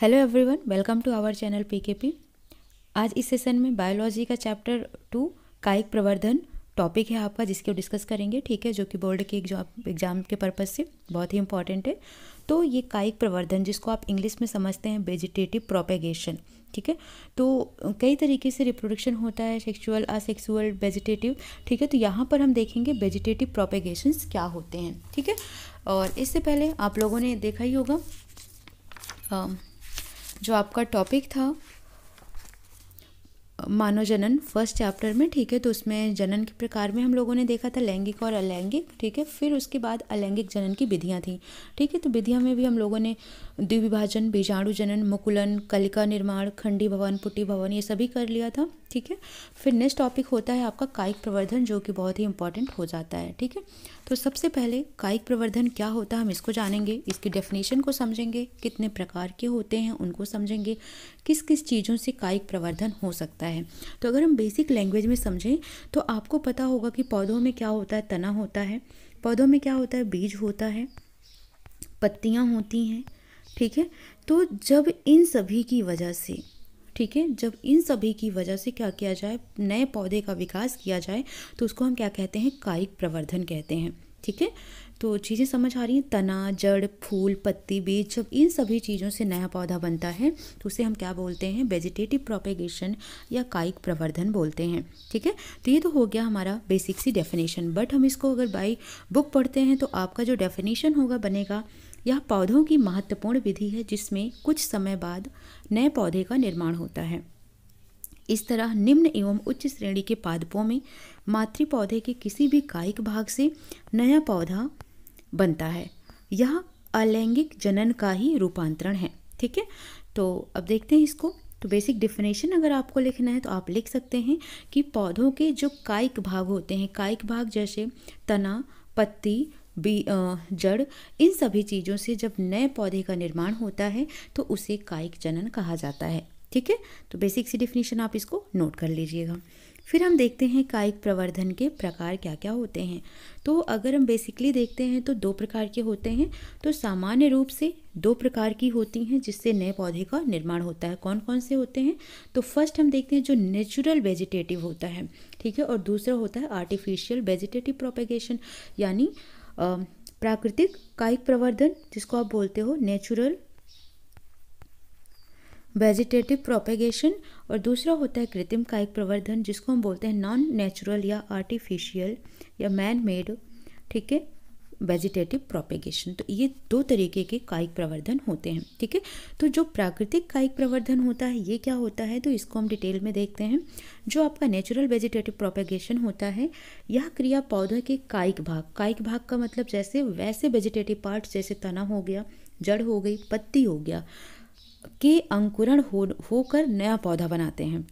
hello everyone welcome to our channel PKP आज इस session में बायोलॉजी का चैप्टर टू कायिक प्रवर्धन टॉपिक है आपका जिसके डिस्कस करेंगे ठीक है जो कि बोर्ड के एग्जाम के पर्पज़ से बहुत ही इंपॉर्टेंट है तो ये कायिक प्रवर्धन जिसको आप इंग्लिश में समझते हैं वेजिटेटिव प्रोपेगेशन ठीक है तो कई तरीके से रिप्रोडक्शन होता है सेक्सुअल असेक्सुअल वेजिटेटिव ठीक है तो यहाँ पर हम देखेंगे वेजिटेटिव प्रोपेगेशंस क्या होते हैं ठीक है और इससे पहले आप लोगों ने देखा ही होगा जो आपका टॉपिक था मानव जनन फर्स्ट चैप्टर में ठीक है तो उसमें जनन के प्रकार में हम लोगों ने देखा था लैंगिक और अलैंगिक ठीक है फिर उसके बाद अलैंगिक जनन की विधियाँ थी ठीक है तो विधियाँ में भी हम लोगों ने द्विविभाजन बीजाणु जनन मुकुलन कलिका निर्माण खंडी भवन पुट्टी भवन ये सभी कर लिया था ठीक है फिर नेक्स्ट टॉपिक होता है आपका कायिक प्रवर्धन जो कि बहुत ही इंपॉर्टेंट हो जाता है ठीक है तो सबसे पहले कायिक प्रवर्धन क्या होता है हम इसको जानेंगे इसकी डेफिनेशन को समझेंगे कितने प्रकार के होते हैं उनको समझेंगे किस किस चीज़ों से कायिक प्रवर्धन हो सकता है होता है तो अगर हम बेसिक लैंग्वेज में समझें तो आपको पता होगा कि पौधों में क्या होता है तना होता है पौधों में क्या होता है बीज होता है पत्तियाँ होती हैं ठीक है तो जब इन सभी की वजह से ठीक है जब इन सभी की वजह से क्या किया जाए नए पौधे का विकास किया जाए तो उसको हम क्या कहते हैं कायिक प्रवर्धन कहते हैं ठीक है तो चीज़ें समझ आ रही हैं तना जड़ फूल पत्ती बीज जब इन सभी चीज़ों से नया पौधा बनता है तो उसे हम क्या बोलते हैं वेजिटेटिव प्रोपेगेशन या कायिक प्रवर्धन बोलते हैं ठीक है तो ये तो हो गया हमारा बेसिक सी डेफिनेशन बट हम इसको अगर बाई बुक पढ़ते हैं तो आपका जो डेफिनेशन होगा बनेगा यह पौधों की महत्वपूर्ण विधि है जिसमें कुछ समय बाद नए पौधे का निर्माण होता है इस तरह निम्न एवं उच्च श्रेणी के पादपों में मातृ पौधे के किसी भी कायिक भाग से नया पौधा बनता है यह अलैंगिक जनन का ही रूपांतरण है ठीक है तो अब देखते हैं इसको तो बेसिक डिफिनेशन अगर आपको लिखना है तो आप लिख सकते हैं कि पौधों के जो कायिक भाग होते हैं कायिक भाग जैसे तना पत्ती बी जड़ इन सभी चीज़ों से जब नए पौधे का निर्माण होता है तो उसे कायिक जनन कहा जाता है ठीक है तो बेसिक सी डिफिनेशन आप इसको नोट कर लीजिएगा फिर हम देखते हैं कायिक प्रवर्धन के प्रकार क्या क्या होते हैं तो अगर हम बेसिकली देखते हैं तो दो प्रकार के होते हैं तो सामान्य रूप से दो प्रकार की होती हैं जिससे नए पौधे का निर्माण होता है कौन कौन से होते हैं तो फर्स्ट हम देखते हैं जो नेचुरल वेजिटेटिव होता है ठीक है और दूसरा होता है आर्टिफिशियल वेजिटेटिव प्रोपेगेशन यानी प्राकृतिक कायिक प्रवर्धन जिसको आप बोलते हो नेचुरल वेजिटेटिव प्रोपेगेशन और दूसरा होता है कृत्रिम कायिक प्रवर्धन जिसको हम बोलते हैं नॉन नेचुरल या आर्टिफिशियल या मैन मेड ठीक है वेजिटेटिव प्रोपेगेशन तो ये दो तरीके के कायिक प्रवर्धन होते हैं ठीक है तो जो प्राकृतिक कायिक प्रवर्धन होता है ये क्या होता है तो इसको हम डिटेल में देखते हैं जो आपका नेचुरल वेजिटेटिव प्रोपेगेशन होता है यह क्रिया पौधे के कायिक भाग कायिक भाग का मतलब जैसे वैसे वेजिटेटिव पार्ट जैसे तना हो गया जड़ हो गई पत्ती हो गया के अंकुरण हो होकर नया पौधा बनाते हैं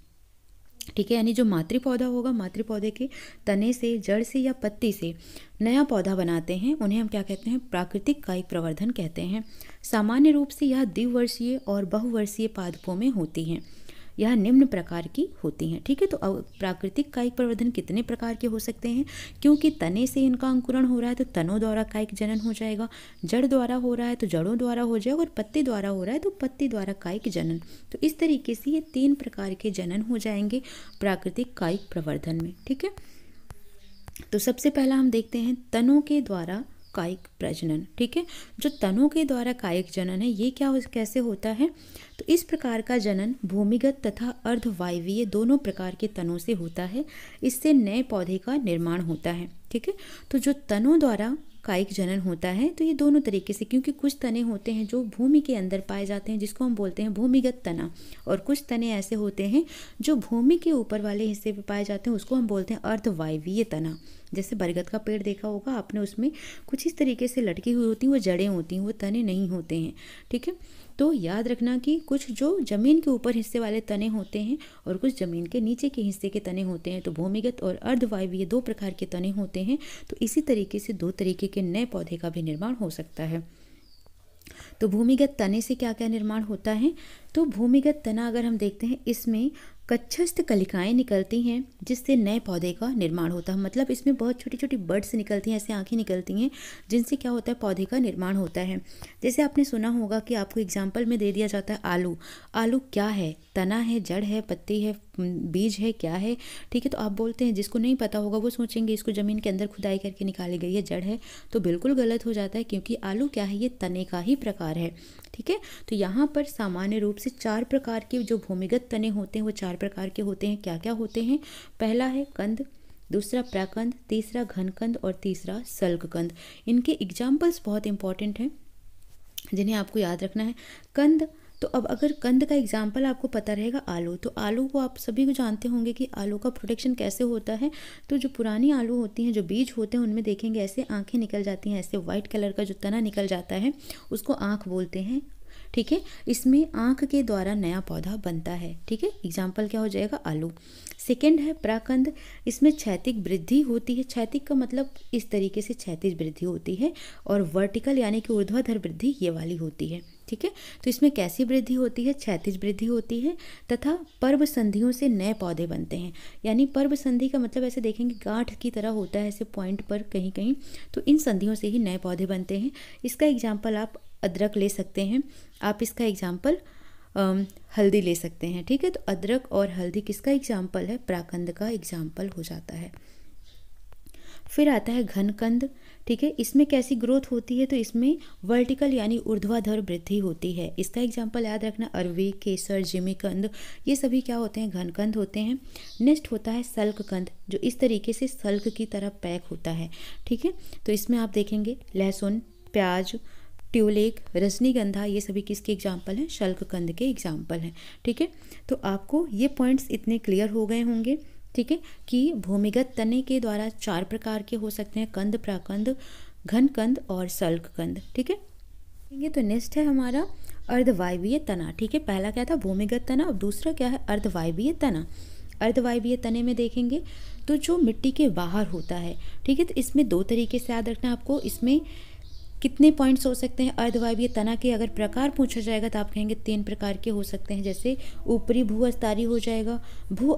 ठीक है यानी जो मातृ पौधा होगा मातृ पौधे के तने से जड़ से या पत्ती से नया पौधा बनाते हैं उन्हें हम क्या कहते हैं प्राकृतिक कायिक प्रवर्धन कहते हैं सामान्य रूप से यह द्विवर्षीय और बहुवर्षीय पादपों में होती हैं यह निम्न प्रकार की होती हैं ठीक है तो प्राकृतिक कायिक प्रवर्धन कितने प्रकार के हो सकते हैं क्योंकि तने से इनका अंकुरण हो रहा है तो तनों द्वारा कायिक जनन हो जाएगा जड़ द्वारा हो रहा है तो जड़ों द्वारा हो जाएगा और पत्ते द्वारा हो रहा है तो पत्ते द्वारा कायिक जनन तो इस तरीके से ये तीन प्रकार के जनन हो जाएंगे प्राकृतिक कायिक प्रवर्धन में ठीक है तो सबसे पहला हम देखते हैं तनों के द्वारा कायिक प्रजनन ठीक है जो तनु के द्वारा कायिक जनन है ये क्या हो कैसे होता है तो इस प्रकार का जनन भूमिगत तथा अर्धवायवीय दोनों प्रकार के तनों से होता है इससे नए पौधे का निर्माण होता है ठीक है तो जो तनों द्वारा कायिक जनन होता है तो ये दोनों तरीके से क्योंकि कुछ तने होते हैं जो भूमि के अंदर पाए जाते हैं जिसको हम बोलते हैं भूमिगत तना और कुछ तने ऐसे होते हैं जो भूमि के ऊपर वाले हिस्से पे पाए जाते हैं उसको हम बोलते हैं अर्धवायवीय तना जैसे बरगद का पेड़ देखा होगा आपने उसमें कुछ इस तरीके से लटकी हुई होती हैं वो जड़ें होती हैं वो तने नहीं होते हैं ठीक है तो याद रखना कि कुछ जो ज़मीन के ऊपर हिस्से वाले तने होते हैं और कुछ ज़मीन के नीचे के हिस्से के तने होते हैं तो भूमिगत और अर्धवायु ये दो प्रकार के तने होते हैं तो इसी तरीके से दो तरीके के नए पौधे का भी निर्माण हो सकता है तो भूमिगत तने से क्या क्या निर्माण होता है तो भूमिगत तना अगर हम देखते हैं इसमें कच्छस्थ कलिकाएं निकलती हैं जिससे नए पौधे का निर्माण होता है मतलब इसमें बहुत छोटी छोटी बर्ड्स निकलती हैं ऐसे आँखें निकलती हैं जिनसे क्या होता है पौधे का निर्माण होता है जैसे आपने सुना होगा कि आपको एग्जाम्पल में दे दिया जाता है आलू आलू क्या है तना है जड़ है पत्ती है बीज है क्या है ठीक है तो आप बोलते हैं जिसको नहीं पता होगा वो सोचेंगे इसको ज़मीन के अंदर खुदाई करके निकाली गई है जड़ है तो बिल्कुल गलत हो जाता है क्योंकि आलू क्या है ये तने का ही प्रकार है ठीक है तो यहाँ पर सामान्य रूप से चार प्रकार के जो भूमिगत तने होते हैं वो चार प्रकार के होते हैं क्या क्या होते हैं पहला है कंद दूसरा प्राकंद तीसरा घनकंद और तीसरा सल्ककंद इनके एग्जाम्पल्स बहुत इंपॉर्टेंट हैं जिन्हें आपको याद रखना है कंद तो अब अगर कंद का एग्जाम्पल आपको पता रहेगा आलू तो आलू को आप सभी को जानते होंगे कि आलू का प्रोटेक्शन कैसे होता है तो जो पुरानी आलू होती हैं जो बीज होते हैं उनमें देखेंगे ऐसे आँखें निकल जाती हैं ऐसे वाइट कलर का जो तना निकल जाता है उसको आँख बोलते हैं ठीक है इसमें आँख के द्वारा नया पौधा बनता है ठीक है एग्जाम्पल क्या हो जाएगा आलू सेकेंड है प्राकंद इसमें क्षैतिक वृद्धि होती है क्षैतिक का मतलब इस तरीके से क्षैतिज वृद्धि होती है और वर्टिकल यानी कि ऊर्ध्वाधर वृद्धि ये वाली होती है ठीक है तो इसमें कैसी वृद्धि होती है क्षैतिज वृद्धि होती है तथा पर्व संधियों से नए पौधे बनते हैं यानी पर्व संधि का मतलब ऐसे देखेंगे गांठ की तरह होता है ऐसे पॉइंट पर कहीं कहीं तो इन संधियों से ही नए पौधे बनते हैं इसका एग्जाम्पल आप अदरक ले सकते हैं आप इसका एग्जाम्पल हल्दी ले सकते हैं ठीक है तो अदरक और हल्दी किसका एग्जाम्पल है प्राकंद का एग्जाम्पल हो जाता है फिर आता है घनकंद ठीक है इसमें कैसी ग्रोथ होती है तो इसमें वर्टिकल यानी ऊर्ध्वाधर वृद्धि होती है इसका एग्जाम्पल याद रखना अरवी केसर जिमिकंद ये सभी क्या होते हैं घनकंद होते हैं नेक्स्ट होता है कंद जो इस तरीके से सल्क की तरह पैक होता है ठीक है तो इसमें आप देखेंगे लहसुन प्याज ट्यूलेक रजनीगंधा ये सभी किसके एग्जाम्पल हैं शल्ककंद के एग्जाम्पल हैं ठीक है तो आपको ये पॉइंट्स इतने क्लियर हो गए होंगे ठीक है कि भूमिगत तने के द्वारा चार प्रकार के हो सकते हैं कंद प्राकंद घन कंद और सल्क कंद ठीक है ये तो नेक्स्ट है हमारा अर्धवायवीय तना ठीक है पहला क्या था भूमिगत तना और दूसरा क्या है अर्धवायवीय तना अर्धवायवीय तने में देखेंगे तो जो मिट्टी के बाहर होता है ठीक है तो इसमें दो तरीके से याद रखना आपको इसमें कितने पॉइंट्स हो सकते हैं अर्धवायवीय तना के अगर प्रकार पूछा जाएगा तो आप कहेंगे तीन प्रकार के हो सकते हैं जैसे ऊपरी भू अस्तारी हो जाएगा भू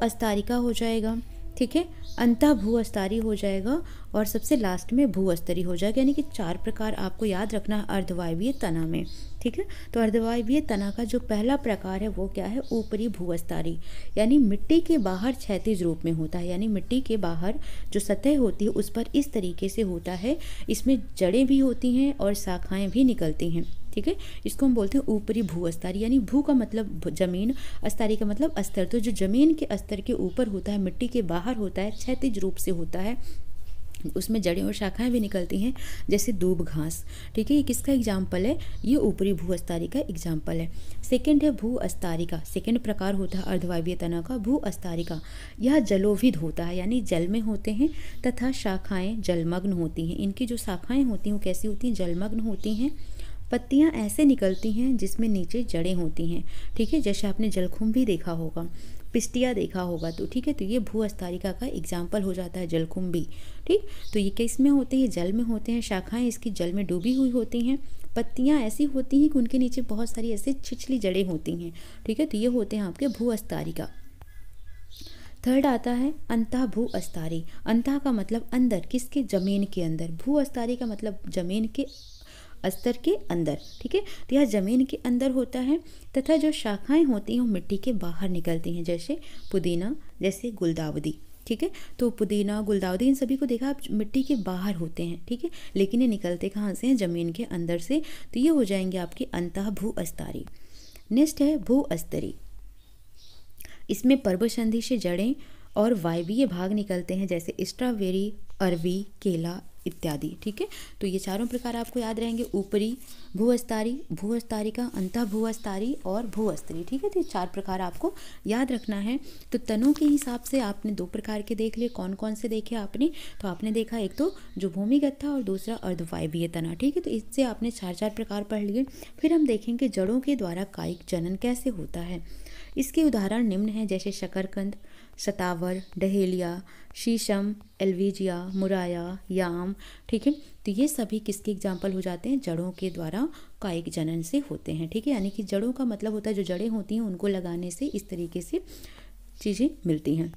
हो जाएगा ठीक है अंतः भूअस्तारी हो जाएगा और सबसे लास्ट में भूअस्तरी हो जाएगा यानी कि चार प्रकार आपको याद रखना है अर्धवायवीय तना में ठीक है तो अर्धवायवीय तना का जो पहला प्रकार है वो क्या है ऊपरी भूअस्तारी यानी मिट्टी के बाहर क्षैतिज रूप में होता है यानी मिट्टी के बाहर जो सतह होती है उस पर इस तरीके से होता है इसमें जड़ें भी होती हैं और शाखाएँ भी निकलती हैं ठीक है इसको हम बोलते हैं ऊपरी भू अस्तर यानी भू का मतलब जमीन अस्तारी का मतलब अस्तर तो जो जमीन के अस्तर के ऊपर होता है मिट्टी के बाहर होता है क्षैतिज रूप से होता है उसमें जड़ें और शाखाएं भी निकलती हैं जैसे दूब घास ठीक है ये किसका एग्जाम्पल है ये ऊपरी भू अस्तारी का एग्जाम्पल है सेकेंड है भू अस्तारी का सेकेंड प्रकार होता है अर्धवायवीय तना का भू अस्तारी का यह जलोविद होता है यानी जल में होते हैं तथा शाखाएं जलमग्न होती हैं इनकी जो शाखाएं होती हैं वो कैसी होती हैं जलमग्न होती हैं पत्तियाँ ऐसे निकलती हैं जिसमें नीचे जड़ें होती हैं ठीक है जैसे आपने जलकुंभी देखा होगा पिस्टिया देखा होगा तो ठीक है तो ये भू अस्तारिका का एग्जाम्पल हो जाता है जलकुंभी ठीक तो ये किस में होते हैं जल में होते हैं शाखाएं इसकी जल में डूबी हुई होती हैं पत्तियाँ ऐसी होती हैं कि उनके नीचे बहुत सारी ऐसे छिछली जड़ें होती हैं ठीक है तो ये होते हैं आपके भू अस्तारिका थर्ड आता है अंता भू अस्तारी अंता का मतलब अंदर किसके जमीन के अंदर भू अस्तारी का मतलब जमीन के अस्तर के अंदर ठीक है तो यह ज़मीन के अंदर होता है तथा जो शाखाएं होती हैं वो मिट्टी के बाहर निकलती हैं जैसे पुदीना जैसे गुलदावदी ठीक है तो पुदीना गुलदावदी इन सभी को देखा आप मिट्टी के बाहर होते हैं ठीक है लेकिन ये निकलते कहाँ से हैं ज़मीन के अंदर से तो ये हो जाएंगे आपके अंतः भू अस्तारी नेक्स्ट है भू अस्तरी इसमें पर्व संधि से जड़ें और वायवीय भाग निकलते हैं जैसे स्ट्रॉबेरी अरवी केला इत्यादि ठीक है तो ये चारों प्रकार आपको याद रहेंगे ऊपरी भूअस्तारी भूअस्तारी का अंत भूअस्तारी और भूअस्तरी ठीक है तो ये चार प्रकार आपको याद रखना है तो तनों के हिसाब से आपने दो प्रकार के देख लिए कौन कौन से देखे आपने तो आपने देखा एक तो जो भूमिगत था और दूसरा अर्धवायवीय तना ठीक है तो इससे आपने चार चार प्रकार पढ़ लिए फिर हम देखेंगे जड़ों के द्वारा कायिक जनन कैसे होता है इसके उदाहरण निम्न हैं जैसे शकरकंद सतावर डहेलिया शीशम एलवीजिया मुराया याम ठीक है तो ये सभी किसके एग्जाम्पल हो जाते हैं जड़ों के द्वारा कायिक जनन से होते हैं ठीक है यानी कि जड़ों का मतलब होता है जो जड़ें होती हैं उनको लगाने से इस तरीके से चीज़ें मिलती हैं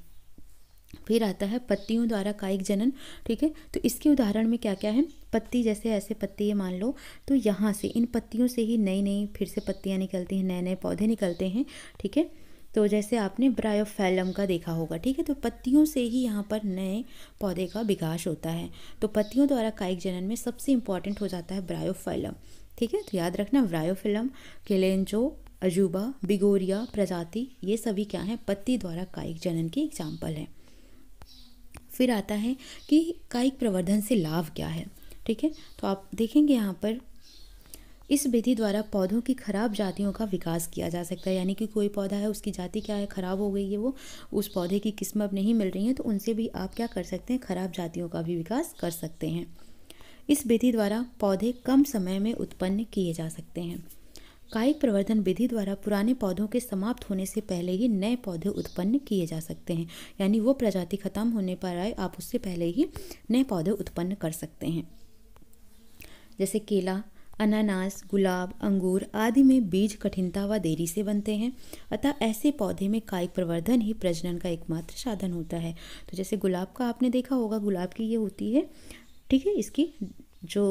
फिर आता है पत्तियों द्वारा कायिक जनन ठीक है तो इसके उदाहरण में क्या क्या है पत्ती जैसे ऐसे पत्ती ये मान लो तो यहाँ से इन पत्तियों से ही नई नई फिर से पत्तियाँ निकलती हैं नए नए पौधे निकलते हैं ठीक है तो जैसे आपने ब्रायोफेलम का देखा होगा ठीक है तो पत्तियों से ही यहाँ पर नए पौधे का विकास होता है तो पत्तियों द्वारा कायिक जनन में सबसे इम्पॉर्टेंट हो जाता है ब्रायोफेलम ठीक है तो याद रखना ब्रायोफेलम केलेंजो अजूबा बिगोरिया प्रजाति ये सभी क्या हैं पत्ती द्वारा कायिक जनन की एग्जाम्पल है फिर आता है कि कायिक प्रवर्धन से लाभ क्या है ठीक है तो आप देखेंगे यहाँ पर इस विधि द्वारा पौधों की खराब जातियों का विकास किया जा सकता है यानी कि कोई पौधा है उसकी जाति क्या है ख़राब हो गई है वो उस पौधे की किस्म अब नहीं मिल रही है तो उनसे भी आप क्या कर सकते हैं ख़राब जातियों का भी विकास कर सकते हैं इस विधि द्वारा पौधे कम समय में उत्पन्न किए जा सकते हैं कायिक प्रवर्धन विधि द्वारा पुराने पौधों के समाप्त होने से पहले ही नए पौधे उत्पन्न किए जा सकते हैं यानी वो प्रजाति खत्म होने पर आए आप उससे पहले ही नए पौधे उत्पन्न कर सकते हैं जैसे केला अनानास गुलाब अंगूर आदि में बीज कठिनता व देरी से बनते हैं अतः ऐसे पौधे में कायिक प्रवर्धन ही प्रजनन का एकमात्र साधन होता है तो जैसे गुलाब का आपने देखा होगा गुलाब की ये होती है ठीक है इसकी जो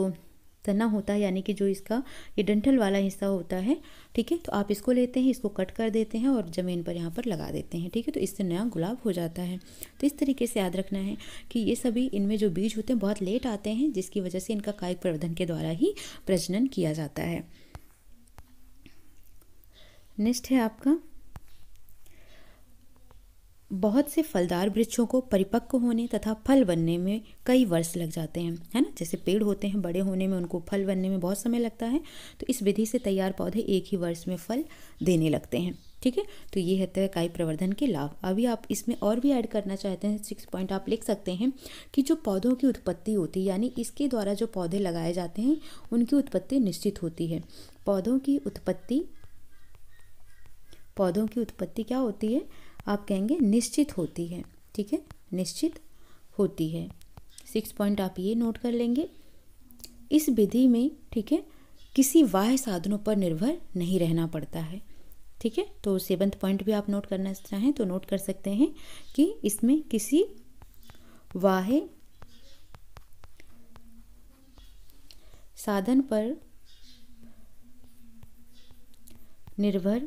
तना होता है यानी कि जो इसका ये डंठल वाला हिस्सा होता है ठीक है तो आप इसको लेते हैं इसको कट कर देते हैं और ज़मीन पर यहाँ पर लगा देते हैं ठीक है तो इससे नया गुलाब हो जाता है तो इस तरीके से याद रखना है कि ये सभी इनमें जो बीज होते हैं बहुत लेट आते हैं जिसकी वजह से इनका कायिक प्रवर्धन के द्वारा ही प्रजनन किया जाता है नेक्स्ट है आपका बहुत से फलदार वृक्षों को परिपक्व होने तथा फल बनने में कई वर्ष लग जाते हैं है ना जैसे पेड़ होते हैं बड़े होने में उनको फल बनने में बहुत समय लगता है तो इस विधि से तैयार पौधे एक ही वर्ष में फल देने लगते हैं ठीक है तो ये है तयकाय प्रवर्धन के लाभ अभी आप इसमें और भी ऐड करना चाहते हैं सिक्स पॉइंट आप लिख सकते हैं कि जो पौधों की उत्पत्ति होती है यानी इसके द्वारा जो पौधे लगाए जाते हैं उनकी उत्पत्ति निश्चित होती है पौधों की उत्पत्ति पौधों की उत्पत्ति क्या होती है आप कहेंगे निश्चित होती है ठीक है निश्चित होती है सिक्स पॉइंट आप ये नोट कर लेंगे इस विधि में ठीक है किसी वाह साधनों पर निर्भर नहीं रहना पड़ता है ठीक है तो सेवन्थ पॉइंट भी आप नोट करना चाहें तो नोट कर सकते हैं कि इसमें किसी वाह साधन पर निर्भर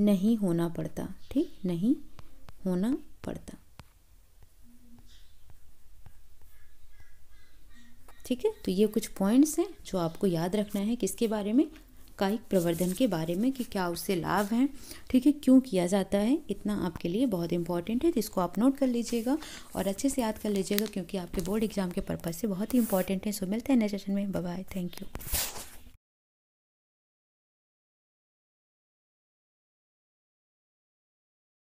नहीं होना पड़ता ठीक नहीं होना पड़ता ठीक है तो ये कुछ पॉइंट्स हैं जो आपको याद रखना है किसके बारे में कायिक प्रवर्धन के बारे में कि क्या उससे लाभ हैं ठीक है क्यों किया जाता है इतना आपके लिए बहुत इंपॉर्टेंट है तो इसको आप नोट कर लीजिएगा और अच्छे से याद कर लीजिएगा क्योंकि आपके बोर्ड एग्जाम के पर्पज़ से बहुत ही इंपॉर्टेंट है सो मिलते हैं नेक्स्ट सेशन में बाय थैंक यू